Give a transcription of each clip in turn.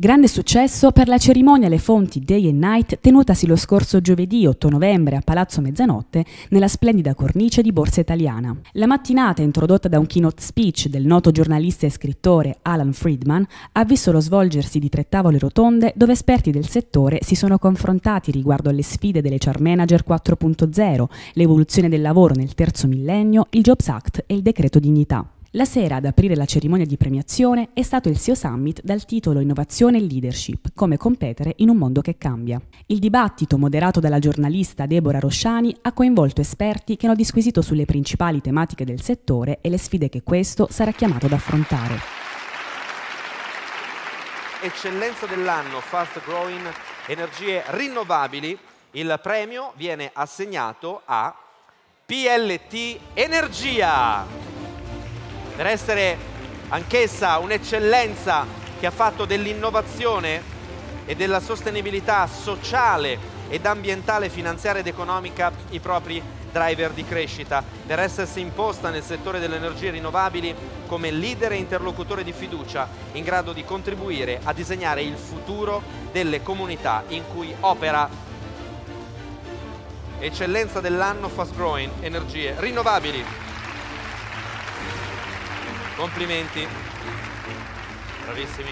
Grande successo per la cerimonia alle fonti Day and Night tenutasi lo scorso giovedì 8 novembre a Palazzo Mezzanotte nella splendida cornice di Borsa Italiana. La mattinata, introdotta da un keynote speech del noto giornalista e scrittore Alan Friedman, ha visto lo svolgersi di tre tavole rotonde dove esperti del settore si sono confrontati riguardo alle sfide delle Char Manager 4.0, l'evoluzione del lavoro nel terzo millennio, il Jobs Act e il decreto dignità. La sera ad aprire la cerimonia di premiazione è stato il SEO Summit dal titolo Innovazione e Leadership, come competere in un mondo che cambia. Il dibattito, moderato dalla giornalista Deborah Rosciani, ha coinvolto esperti che hanno disquisito sulle principali tematiche del settore e le sfide che questo sarà chiamato ad affrontare. Eccellenza dell'anno, Fast Growing, energie rinnovabili, il premio viene assegnato a PLT Energia per essere anch'essa un'eccellenza che ha fatto dell'innovazione e della sostenibilità sociale ed ambientale, finanziaria ed economica i propri driver di crescita, per essersi imposta nel settore delle energie rinnovabili come leader e interlocutore di fiducia, in grado di contribuire a disegnare il futuro delle comunità in cui opera. Eccellenza dell'anno Fast Growing Energie Rinnovabili. Complimenti. Bravissimi.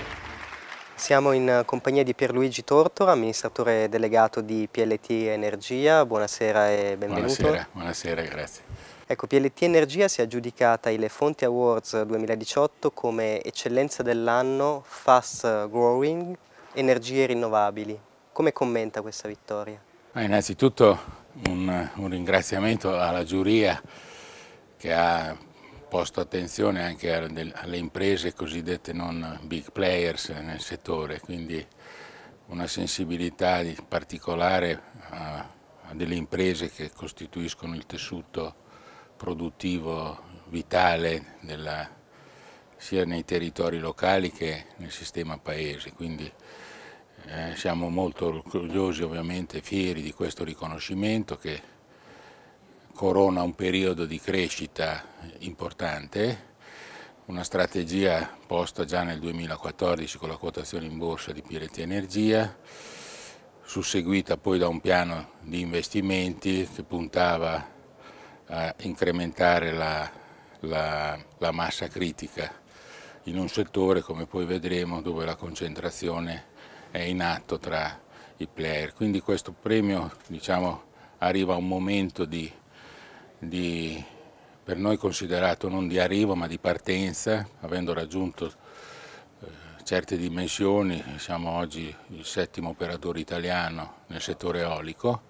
Siamo in compagnia di Pierluigi Tortora, amministratore delegato di PLT Energia. Buonasera e benvenuto. Buonasera, buonasera grazie. Ecco, PLT Energia si è aggiudicata i Le Fonti Awards 2018 come eccellenza dell'anno Fast Growing Energie Rinnovabili. Come commenta questa vittoria? Ah, innanzitutto un, un ringraziamento alla giuria che ha posto attenzione anche alle imprese cosiddette non big players nel settore, quindi una sensibilità particolare a, delle imprese che costituiscono il tessuto produttivo vitale della, sia nei territori locali che nel sistema paese. Quindi eh, siamo molto orgogliosi ovviamente, fieri di questo riconoscimento che corona un periodo di crescita importante, una strategia posta già nel 2014 con la quotazione in borsa di Pireti Energia, susseguita poi da un piano di investimenti che puntava a incrementare la, la, la massa critica in un settore, come poi vedremo, dove la concentrazione è in atto tra i player. Quindi questo premio diciamo, arriva a un momento di di, per noi considerato non di arrivo ma di partenza, avendo raggiunto eh, certe dimensioni, siamo oggi il settimo operatore italiano nel settore eolico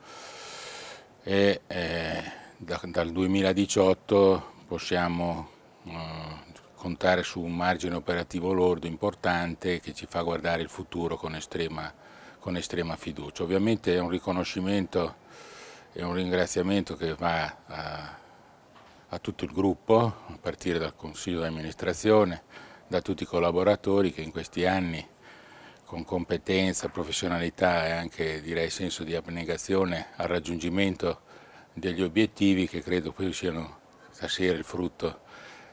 e eh, da, dal 2018 possiamo eh, contare su un margine operativo lordo importante che ci fa guardare il futuro con estrema, con estrema fiducia. Ovviamente è un riconoscimento è un ringraziamento che va a, a tutto il gruppo, a partire dal Consiglio di amministrazione, da tutti i collaboratori che in questi anni con competenza, professionalità e anche direi senso di abnegazione al raggiungimento degli obiettivi che credo poi siano stasera il frutto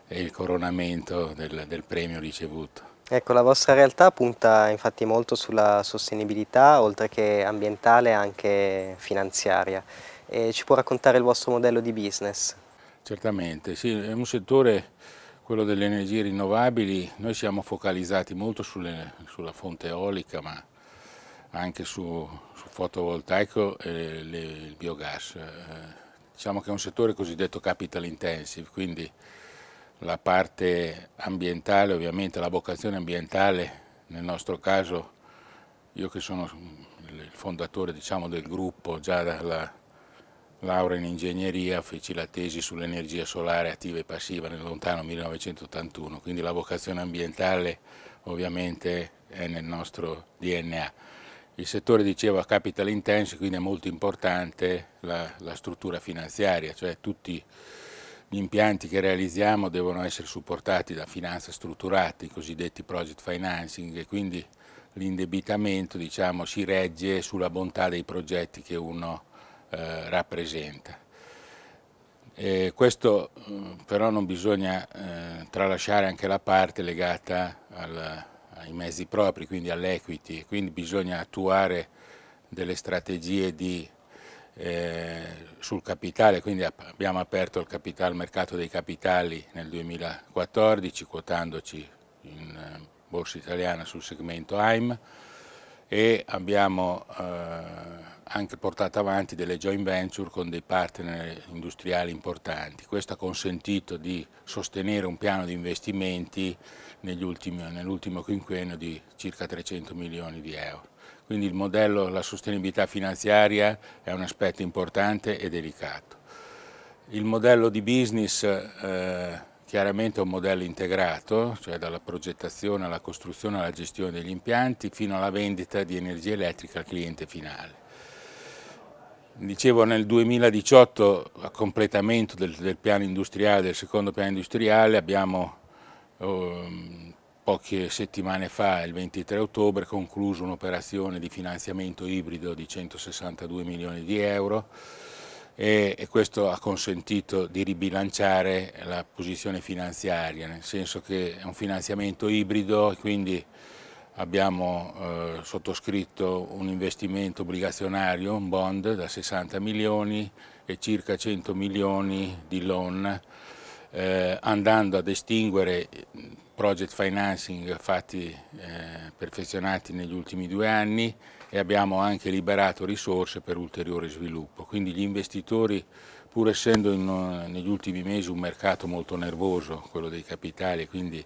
e il coronamento del, del premio ricevuto. Ecco, la vostra realtà punta infatti molto sulla sostenibilità, oltre che ambientale, anche finanziaria eh, ci può raccontare il vostro modello di business? Certamente, sì, è un settore, quello delle energie rinnovabili, noi siamo focalizzati molto sulle, sulla fonte eolica ma anche su, su fotovoltaico e le, il biogas. Eh, diciamo che è un settore cosiddetto capital intensive, quindi la parte ambientale, ovviamente la vocazione ambientale, nel nostro caso io che sono il fondatore diciamo, del gruppo già dalla laurea in ingegneria, feci la tesi sull'energia solare attiva e passiva nel lontano 1981, quindi la vocazione ambientale ovviamente è nel nostro DNA. Il settore, dicevo, a capital intense, quindi è molto importante la, la struttura finanziaria, cioè tutti gli impianti che realizziamo devono essere supportati da finanze strutturate, i cosiddetti project financing, e quindi l'indebitamento diciamo, si regge sulla bontà dei progetti che uno ha eh, rappresenta. E questo mm, però non bisogna eh, tralasciare anche la parte legata al, ai mezzi propri, quindi all'equity, quindi bisogna attuare delle strategie di, eh, sul capitale, quindi abbiamo aperto il, capital, il, mercato dei capitali nel 2014 quotandoci in eh, borsa italiana sul segmento AIM e abbiamo eh, anche portato avanti delle joint venture con dei partner industriali importanti. Questo ha consentito di sostenere un piano di investimenti nell'ultimo nell quinquennio di circa 300 milioni di euro. Quindi il modello, la sostenibilità finanziaria è un aspetto importante e delicato. Il modello di business eh, chiaramente è un modello integrato, cioè dalla progettazione alla costruzione alla gestione degli impianti fino alla vendita di energia elettrica al cliente finale. Dicevo nel 2018 a completamento del, del, piano industriale, del secondo piano industriale, abbiamo eh, poche settimane fa, il 23 ottobre, concluso un'operazione di finanziamento ibrido di 162 milioni di euro e, e questo ha consentito di ribilanciare la posizione finanziaria, nel senso che è un finanziamento ibrido e quindi abbiamo eh, sottoscritto un investimento obbligazionario, un bond da 60 milioni e circa 100 milioni di loan, eh, andando ad estinguere project financing fatti eh, perfezionati negli ultimi due anni e abbiamo anche liberato risorse per ulteriore sviluppo. Quindi gli investitori, pur essendo in, negli ultimi mesi un mercato molto nervoso, quello dei capitali, quindi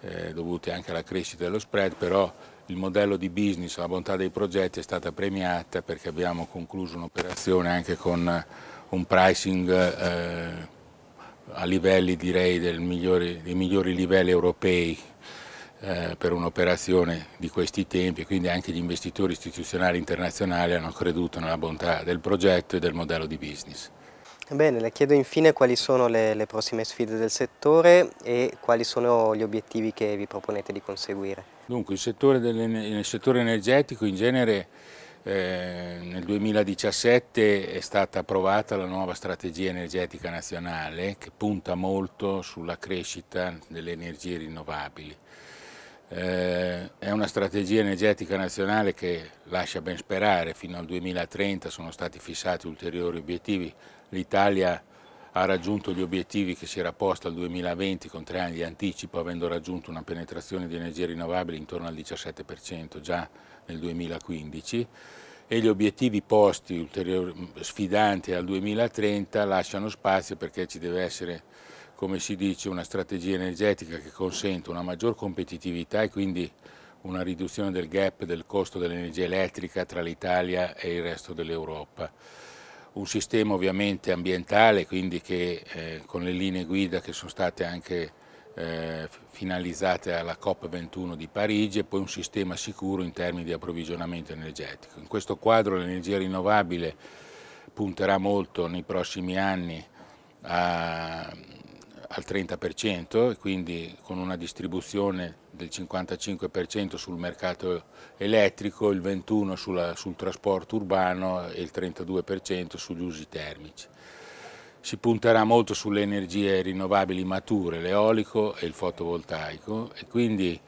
eh, dovute anche alla crescita dello spread, però il modello di business, la bontà dei progetti è stata premiata perché abbiamo concluso un'operazione anche con eh, un pricing eh, a livelli direi migliori, dei migliori livelli europei eh, per un'operazione di questi tempi quindi anche gli investitori istituzionali internazionali hanno creduto nella bontà del progetto e del modello di business. Bene, le chiedo infine quali sono le, le prossime sfide del settore e quali sono gli obiettivi che vi proponete di conseguire. Dunque, il settore, delle, il settore energetico in genere eh, nel 2017 è stata approvata la nuova strategia energetica nazionale che punta molto sulla crescita delle energie rinnovabili. Eh, è una strategia energetica nazionale che lascia ben sperare, fino al 2030 sono stati fissati ulteriori obiettivi, l'Italia ha raggiunto gli obiettivi che si era posta al 2020 con tre anni di anticipo, avendo raggiunto una penetrazione di energie rinnovabili intorno al 17% già nel 2015 e gli obiettivi posti sfidanti al 2030 lasciano spazio perché ci deve essere come si dice, una strategia energetica che consente una maggior competitività e quindi una riduzione del gap del costo dell'energia elettrica tra l'Italia e il resto dell'Europa. Un sistema ovviamente ambientale, quindi che eh, con le linee guida che sono state anche eh, finalizzate alla COP21 di Parigi e poi un sistema sicuro in termini di approvvigionamento energetico. In questo quadro l'energia rinnovabile punterà molto nei prossimi anni a al 30% e quindi con una distribuzione del 55% sul mercato elettrico, il 21% sulla, sul trasporto urbano e il 32% sugli usi termici. Si punterà molto sulle energie rinnovabili mature, l'eolico e il fotovoltaico e quindi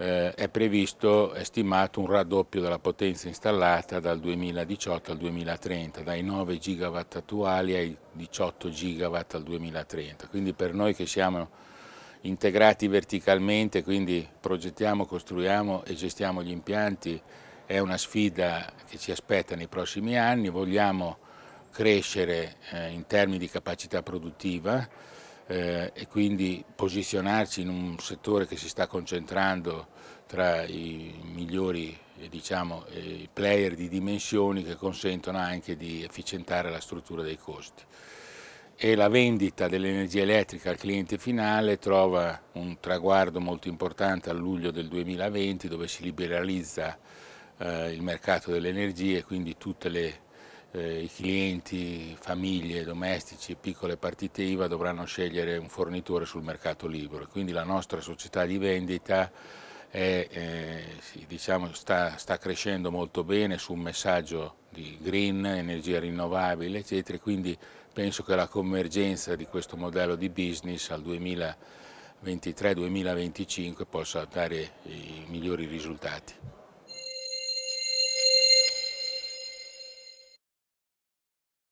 eh, è previsto, è stimato un raddoppio della potenza installata dal 2018 al 2030, dai 9 gigawatt attuali ai 18 gigawatt al 2030. Quindi per noi che siamo integrati verticalmente, quindi progettiamo, costruiamo e gestiamo gli impianti, è una sfida che ci aspetta nei prossimi anni, vogliamo crescere eh, in termini di capacità produttiva, eh, e quindi posizionarci in un settore che si sta concentrando tra i migliori eh, diciamo, player di dimensioni che consentono anche di efficientare la struttura dei costi. E la vendita dell'energia elettrica al cliente finale trova un traguardo molto importante a luglio del 2020 dove si liberalizza eh, il mercato dell'energia e quindi tutte le eh, i clienti, famiglie, domestici e piccole partite IVA dovranno scegliere un fornitore sul mercato libero. Quindi la nostra società di vendita è, eh, diciamo, sta, sta, crescendo molto bene su un messaggio di green, energia rinnovabile, eccetera. Quindi penso che la convergenza di questo modello di business al 2023-2025 possa dare i migliori risultati.